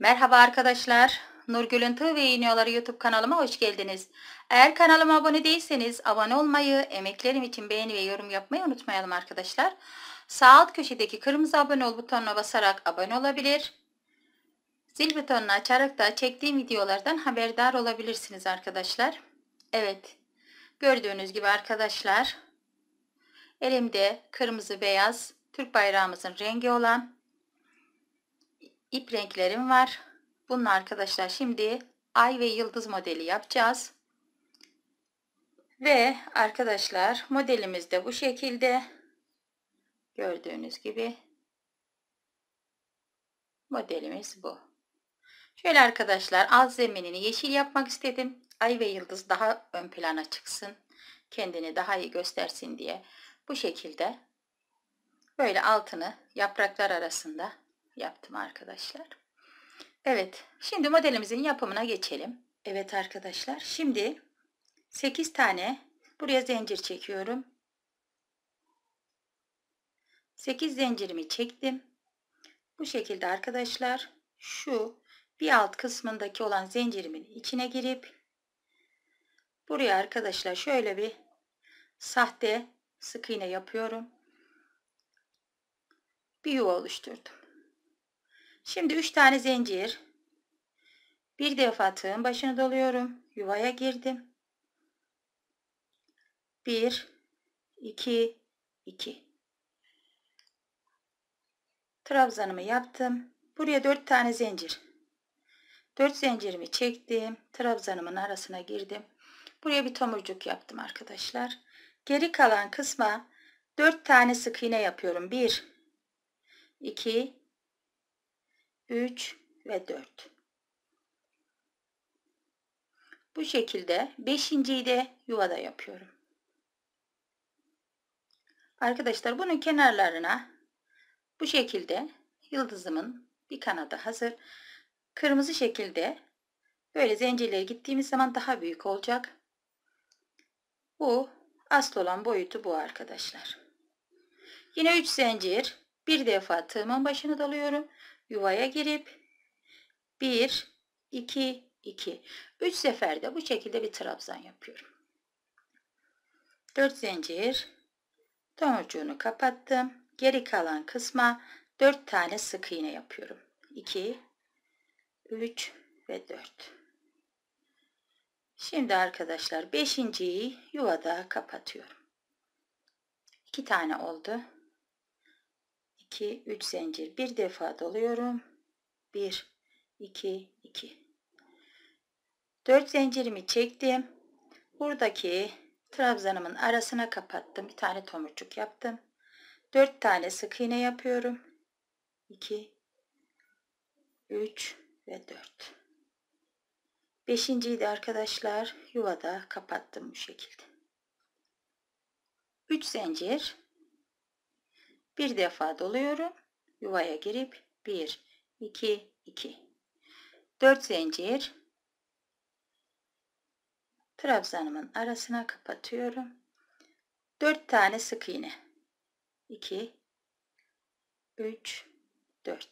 Merhaba arkadaşlar. Nurgül'ün Tığ ve İğniyoları YouTube kanalıma hoş geldiniz. Eğer kanalıma abone değilseniz abone olmayı, emeklerim için beğeni ve yorum yapmayı unutmayalım arkadaşlar. Sağ alt köşedeki kırmızı abone ol butonuna basarak abone olabilir. Zil butonunu açarak da çektiğim videolardan haberdar olabilirsiniz arkadaşlar. Evet. Gördüğünüz gibi arkadaşlar elimde kırmızı beyaz Türk bayrağımızın rengi olan ip renklerim var. Bunun arkadaşlar şimdi ay ve yıldız modeli yapacağız. Ve arkadaşlar modelimiz de bu şekilde. Gördüğünüz gibi modelimiz bu. Şöyle arkadaşlar az zeminini yeşil yapmak istedim. Ay ve yıldız daha ön plana çıksın. Kendini daha iyi göstersin diye. Bu şekilde böyle altını yapraklar arasında yaptım arkadaşlar. Evet şimdi modelimizin yapımına geçelim. Evet arkadaşlar şimdi 8 tane buraya zincir çekiyorum. 8 zincirimi çektim. Bu şekilde arkadaşlar şu bir alt kısmındaki olan zincirimin içine girip buraya arkadaşlar şöyle bir sahte sık iğne yapıyorum. Bir yuva oluşturdum. Şimdi 3 tane zincir. Bir defa tığın başına doluyorum. Yuvaya girdim. 1 2 2 Trabzanımı yaptım. Buraya 4 tane zincir. 4 zincirimi çektim. Trabzanımın arasına girdim. Buraya bir tomurcuk yaptım arkadaşlar. Geri kalan kısma 4 tane sık iğne yapıyorum. 1 2 3 ve 4. Bu şekilde 5.yi de yuvada yapıyorum. Arkadaşlar bunun kenarlarına bu şekilde yıldızımın bir kanadı hazır. Kırmızı şekilde böyle zincirlere gittiğimiz zaman daha büyük olacak. Bu asıl olan boyutu bu arkadaşlar. Yine 3 zincir bir defa tığımın başını dalıyorum yuvaya girip 1 2 2 3 seferde bu şekilde bir trabzan yapıyorum. 4 zincir tomurcuğunu kapattım. Geri kalan kısma 4 tane sık iğne yapıyorum. 2 3 ve 4. Şimdi arkadaşlar 5. yuvada kapatıyorum. 2 tane oldu. 2 3 zincir bir defa doluyorum 1 2 2 4 zincirimi çektim buradaki trabzanımın arasına kapattım bir tane tomurcuk yaptım 4 tane sık iğne yapıyorum 2 3 ve 4 Beşinciyi de arkadaşlar yuvada kapattım bu şekilde 3 zincir bir defa doluyorum. Yuvaya girip 1, 2, 2. 4 zincir. Trabzanımın arasına kapatıyorum. 4 tane sık iğne. 2, 3, 4.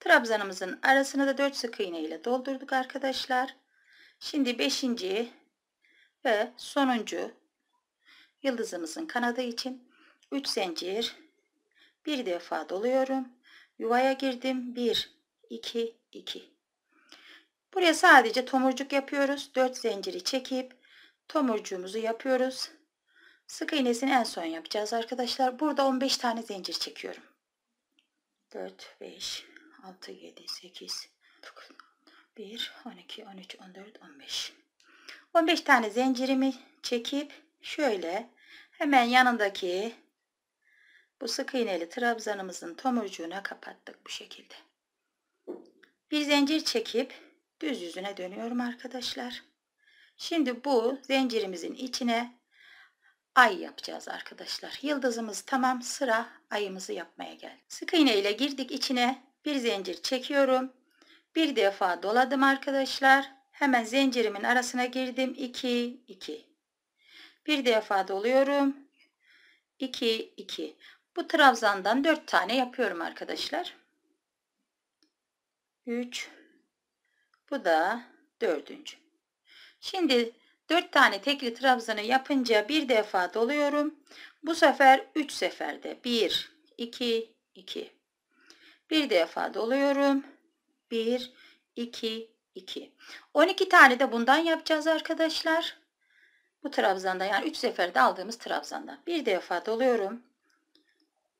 Trabzanımızın arasını da 4 sık iğne ile doldurduk arkadaşlar. Şimdi 5. ve sonuncu yıldızımızın kanadı için 3 zincir bir defa doluyorum. Yuvaya girdim. 1, 2, 2. Buraya sadece tomurcuk yapıyoruz. 4 zinciri çekip tomurcuğumuzu yapıyoruz. Sık iğnesini en son yapacağız arkadaşlar. Burada 15 tane zincir çekiyorum. 4, 5, 6, 7, 8, 9, 1, 12, 13, 14, 15. 15 tane zincirimi çekip şöyle hemen yanındaki bu sık iğneli trabzanımızın tomurcuğuna kapattık bu şekilde. Bir zincir çekip düz yüzüne dönüyorum arkadaşlar. Şimdi bu zincirimizin içine ay yapacağız arkadaşlar. Yıldızımız tamam sıra ayımızı yapmaya geldi. Sık iğne ile girdik içine bir zincir çekiyorum. Bir defa doladım arkadaşlar. Hemen zincirimin arasına girdim. 2 2. Bir defa doluyorum. 2 2. Bu trabzandan 4 tane yapıyorum arkadaşlar. 3 bu da 4. Şimdi 4 tane tekli trabzanı yapınca bir defa doluyorum. Bu sefer 3 seferde 1 2 2. Bir defa doluyorum. 1 2 2. 12 tane de bundan yapacağız arkadaşlar. Bu trabzanda yani 3 seferde aldığımız trabzanda. Bir defa doluyorum.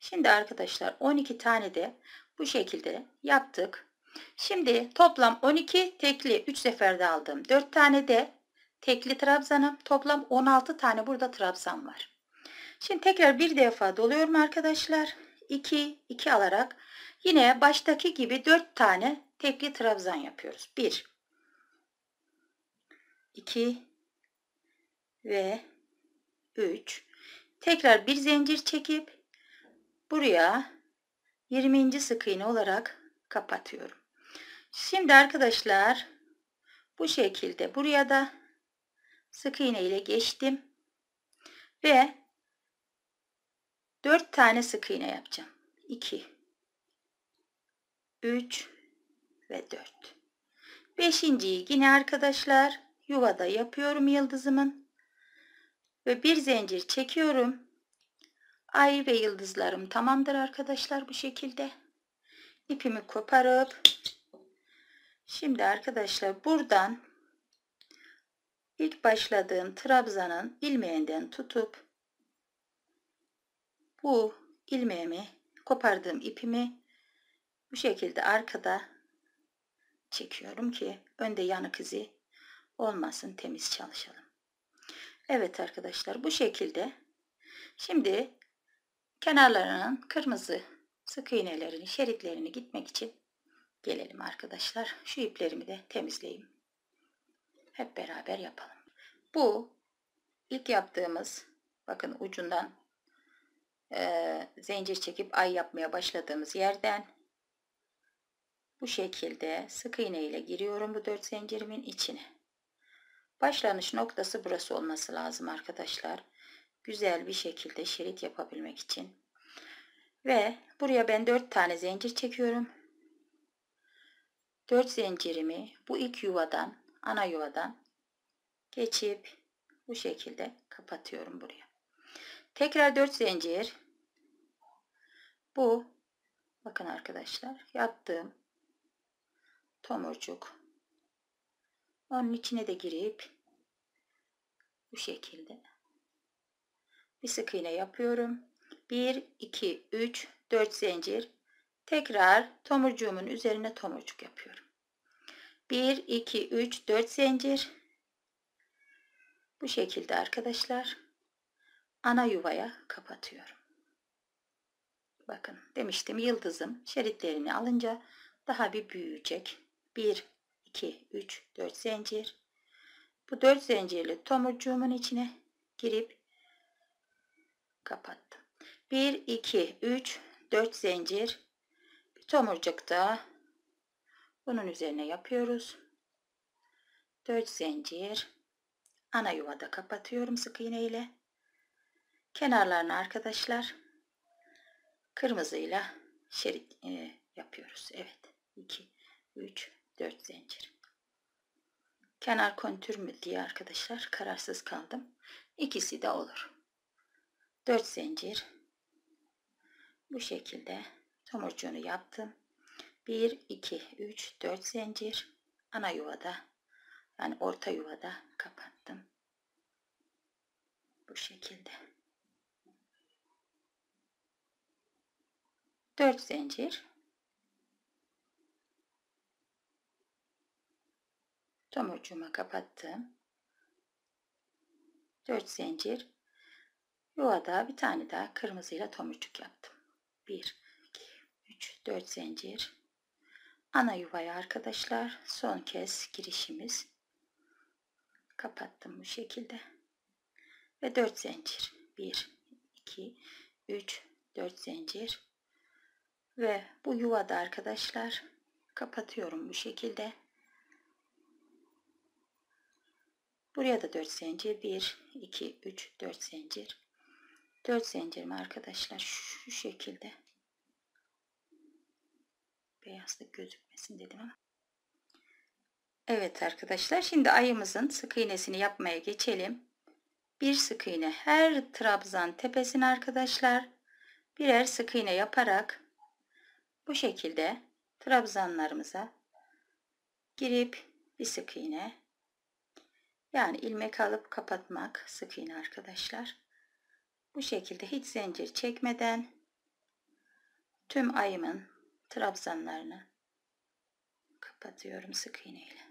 Şimdi arkadaşlar 12 tane de bu şekilde yaptık. Şimdi toplam 12 tekli 3 seferde aldım. 4 tane de tekli trabzanım. Toplam 16 tane burada trabzan var. Şimdi tekrar bir defa doluyorum arkadaşlar. 2 2 alarak yine baştaki gibi 4 tane tekli trabzan yapıyoruz. 1 2 ve 3 tekrar bir zincir çekip buraya 20. sık iğne olarak kapatıyorum. Şimdi arkadaşlar bu şekilde buraya da sık iğne ile geçtim ve 4 tane sık iğne yapacağım. 2 3 ve 4. 5. yine arkadaşlar yuvada yapıyorum yıldızımın ve bir zincir çekiyorum. Ay ve yıldızlarım tamamdır arkadaşlar bu şekilde. İpimi koparıp şimdi arkadaşlar buradan ilk başladığım trabzanın ilmeğinden tutup bu ilmeğimi kopardığım ipimi bu şekilde arkada çekiyorum ki önde yanık izi olmasın temiz çalışalım. Evet arkadaşlar bu şekilde şimdi kenarlarının kırmızı sık iğnelerini, şeritlerini gitmek için gelelim arkadaşlar. Şu iplerimi de temizleyeyim. Hep beraber yapalım. Bu ilk yaptığımız bakın ucundan e, zincir çekip ay yapmaya başladığımız yerden bu şekilde sık iğne ile giriyorum bu dört zincirimin içine. Başlanış noktası burası olması lazım arkadaşlar güzel bir şekilde şerit yapabilmek için. Ve buraya ben 4 tane zincir çekiyorum. 4 zincirimi bu ilk yuvadan, ana yuvadan geçip bu şekilde kapatıyorum buraya. Tekrar 4 zincir. Bu bakın arkadaşlar yaptığım tomurcuk. Onun içine de girip bu şekilde bir sık iğne yapıyorum. 1 2 3 4 zincir. Tekrar tomurcuğumun üzerine tomurcuk yapıyorum. 1 2 3 4 zincir. Bu şekilde arkadaşlar ana yuvaya kapatıyorum. Bakın demiştim yıldızım şeritlerini alınca daha bir büyüyecek. 1 2 3 4 zincir. Bu 4 zincirli tomurcuğumun içine girip kapattım. 1 2 3 4 zincir bir tomurcuk da. bunun üzerine yapıyoruz. 4 zincir ana yuvada kapatıyorum sık iğne ile. Kenarlarını arkadaşlar kırmızıyla şerit e, yapıyoruz. Evet. 2 3 4 zincir. Kenar kontür mü diye arkadaşlar kararsız kaldım. İkisi de olur. 4 zincir bu şekilde tomurcuğunu yaptım 1 2 3 4 zincir ana yuvada yani orta yuvada kapattım bu şekilde 4 zincir tomurcuğuma kapattım 4 zincir Yuvada bir tane daha kırmızıyla tomurcuk yaptım. 1, 2, 3, 4 zincir. Ana yuvaya arkadaşlar son kez girişimiz. Kapattım bu şekilde. Ve 4 zincir. 1, 2, 3, 4 zincir. Ve bu yuvada arkadaşlar kapatıyorum bu şekilde. Buraya da 4 zincir. 1, 2, 3, 4 zincir. 4 zincirimi arkadaşlar şu, şu şekilde beyazlık gözükmesin dedim ama Evet arkadaşlar şimdi ayımızın sık iğnesini yapmaya geçelim. Bir sık iğne her trabzan tepesine arkadaşlar birer sık iğne yaparak bu şekilde trabzanlarımıza girip bir sık iğne yani ilmek alıp kapatmak sık iğne arkadaşlar. Bu şekilde hiç zincir çekmeden tüm ayımın trabzanlarını kapatıyorum sık iğneyle.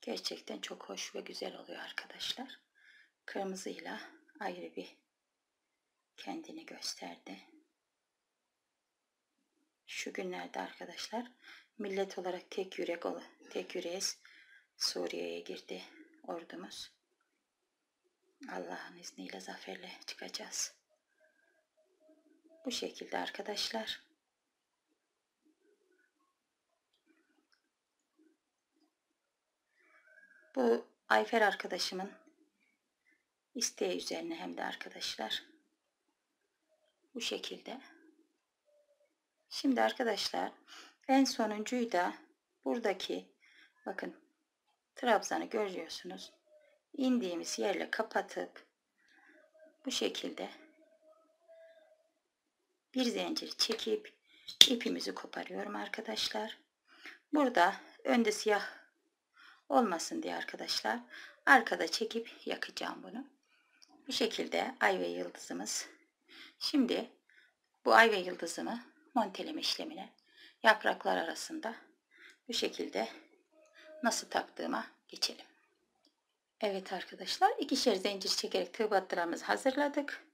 Gerçekten çok hoş ve güzel oluyor arkadaşlar. Kırmızıyla ayrı bir kendini gösterdi. Şu günlerde arkadaşlar millet olarak tek yürek ol, tek yüreğiz Suriye'ye girdi ordumuz. Allah'ın izniyle zaferle çıkacağız. Bu şekilde arkadaşlar. Bu Ayfer arkadaşımın isteği üzerine hem de arkadaşlar. Bu şekilde. Şimdi arkadaşlar en sonuncuyu da buradaki bakın trabzanı görüyorsunuz. indiğimiz yerle kapatıp bu şekilde bir zincir çekip ipimizi koparıyorum arkadaşlar. Burada önde siyah olmasın diye arkadaşlar arkada çekip yakacağım bunu. Bu şekilde ay ve yıldızımız. Şimdi bu ay ve yıldızımı monteleme işlemine yapraklar arasında bu şekilde nasıl taktığıma geçelim. Evet arkadaşlar ikişer zincir çekerek tığ battıramızı hazırladık.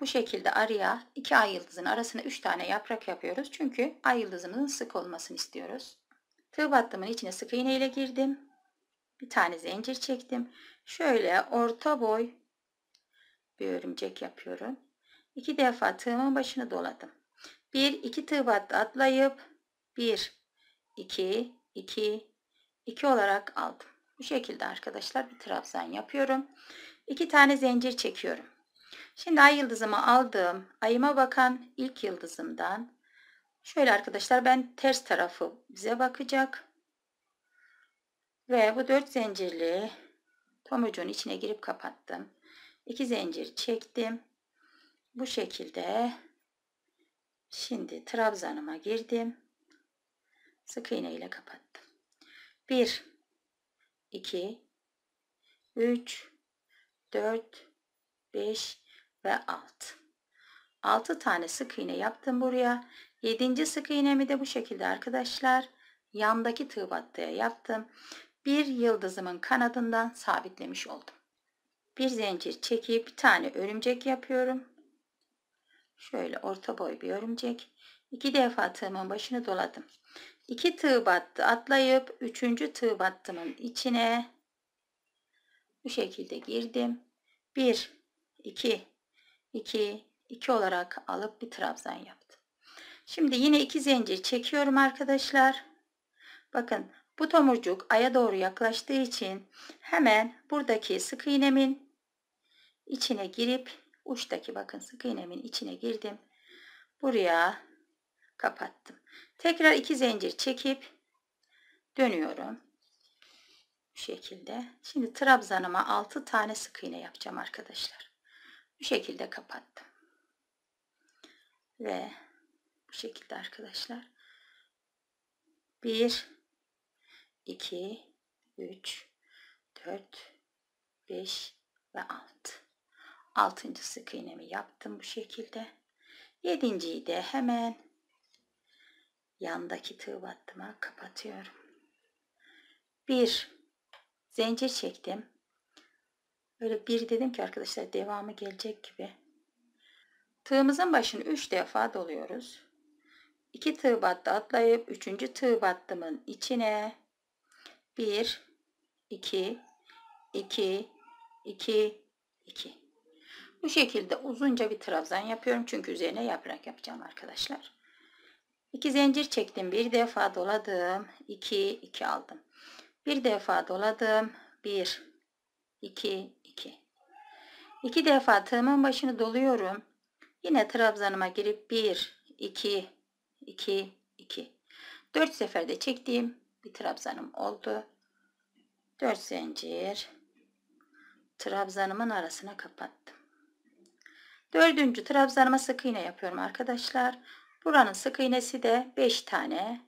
Bu şekilde araya iki ay yıldızın arasına üç tane yaprak yapıyoruz. Çünkü ay yıldızımızın sık olmasını istiyoruz. Tığ battımın içine sık iğne ile girdim. Bir tane zincir çektim. Şöyle orta boy bir örümcek yapıyorum. 2 defa tığımın başını doladım. 1 2 tığ battı atlayıp 1 2 2 2 olarak aldım. Bu şekilde arkadaşlar bir trabzan yapıyorum. 2 tane zincir çekiyorum. Şimdi ay yıldızımı aldığım ayıma bakan ilk yıldızımdan şöyle arkadaşlar ben ters tarafı bize bakacak. Ve bu 4 zincirli pamucuğun içine girip kapattım. 2 zincir çektim. Bu şekilde şimdi trabzanıma girdim. Sık iğne ile kapattım. 1 2 3 4 5 ve 6. 6 tane sık iğne yaptım buraya. 7. sık iğnemi de bu şekilde arkadaşlar yandaki tığ battıya yaptım. Bir yıldızımın kanadından sabitlemiş oldum bir zincir çekip bir tane örümcek yapıyorum. Şöyle orta boy bir örümcek. İki defa tığımın başını doladım. İki tığ battı atlayıp üçüncü tığ battımın içine bu şekilde girdim. Bir, iki, iki, iki olarak alıp bir trabzan yaptım. Şimdi yine iki zincir çekiyorum arkadaşlar. Bakın bu tomurcuk aya doğru yaklaştığı için hemen buradaki sık iğnemin içine girip uçtaki bakın sık iğnemin içine girdim. Buraya kapattım. Tekrar iki zincir çekip dönüyorum. Bu şekilde. Şimdi trabzanıma 6 tane sık iğne yapacağım arkadaşlar. Bu şekilde kapattım. Ve bu şekilde arkadaşlar. 1 2 3 4 5 ve 6 Altıncı sık iğnemi yaptım bu şekilde. Yedinciyi de hemen yandaki tığ battıma kapatıyorum. Bir zincir çektim. Böyle bir dedim ki arkadaşlar devamı gelecek gibi. Tığımızın başını 3 defa doluyoruz. 2 tığ battı atlayıp 3. tığ battımın içine 1 2 2 2 2 bu şekilde uzunca bir trabzan yapıyorum. Çünkü üzerine yaprak yapacağım arkadaşlar. 2 zincir çektim. Bir defa doladım. 2 2 aldım. Bir defa doladım. 1 2 2. 2 defa tığımın başını doluyorum. Yine trabzanıma girip 1 2 2 2. 4 seferde çektiğim bir trabzanım oldu. 4 zincir trabzanımın arasına kapattım. Dördüncü trabzanıma sık iğne yapıyorum arkadaşlar. Buranın sık iğnesi de 5 tane.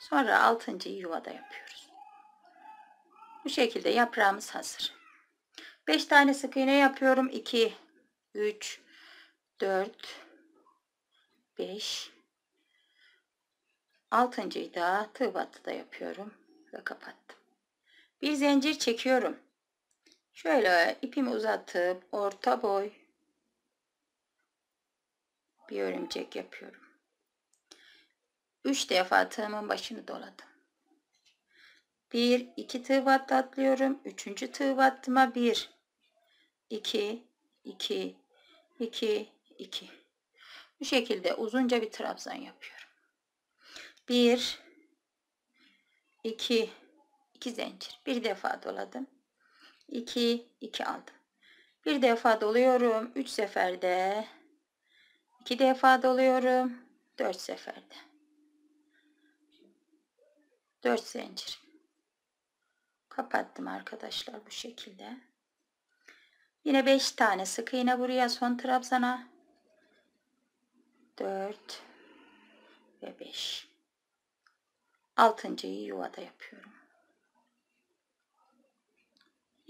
Sonra altıncıyı yuvada yapıyoruz. Bu şekilde yaprağımız hazır. 5 tane sık iğne yapıyorum. 2, 3, 4, 5, 6.yı da tığ battı da yapıyorum ve kapattım. Bir zincir çekiyorum. Şöyle ipimi uzatıp orta boy bir örümcek yapıyorum. 3 defa tığımın başını doladım. 1 2 tığ battı atlıyorum. 3. tığ battıma 1 2 2 2 2 Bu şekilde uzunca bir trabzan yapıyorum. 1 2 2 zincir. Bir defa doladım. 2, 2 aldım. Bir defa doluyorum. 3 seferde. 2 defa doluyorum. 4 seferde. 4 zincir. Kapattım arkadaşlar bu şekilde. Yine 5 tane sık iğne buraya son trabzana. 4 ve 5. Altıncıyı yuvada yapıyorum.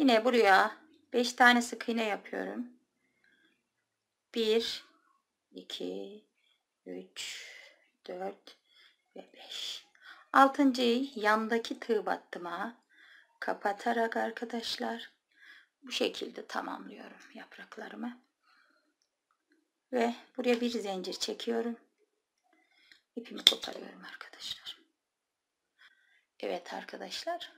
Yine buraya 5 tane sık iğne yapıyorum. 1 2 3 4 ve 5. Altıncıyı yandaki tığ battıma kapatarak arkadaşlar bu şekilde tamamlıyorum yapraklarımı. Ve buraya bir zincir çekiyorum. İpimi koparıyorum arkadaşlar. Evet arkadaşlar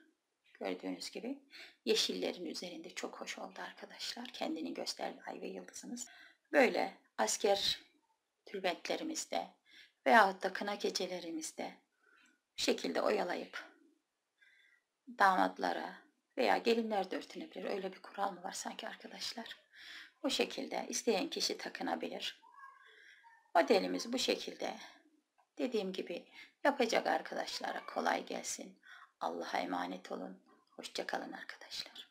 gördüğünüz gibi yeşillerin üzerinde çok hoş oldu arkadaşlar. Kendini gösterdi ay ve yıldızımız. Böyle asker türbetlerimizde veyahut da kına gecelerimizde bu şekilde oyalayıp damatlara veya gelinler de örtünebilir. Öyle bir kural mı var sanki arkadaşlar? O şekilde isteyen kişi takınabilir. Modelimiz bu şekilde. Dediğim gibi yapacak arkadaşlara kolay gelsin. Allah'a emanet olun. Hoşçakalın arkadaşlar.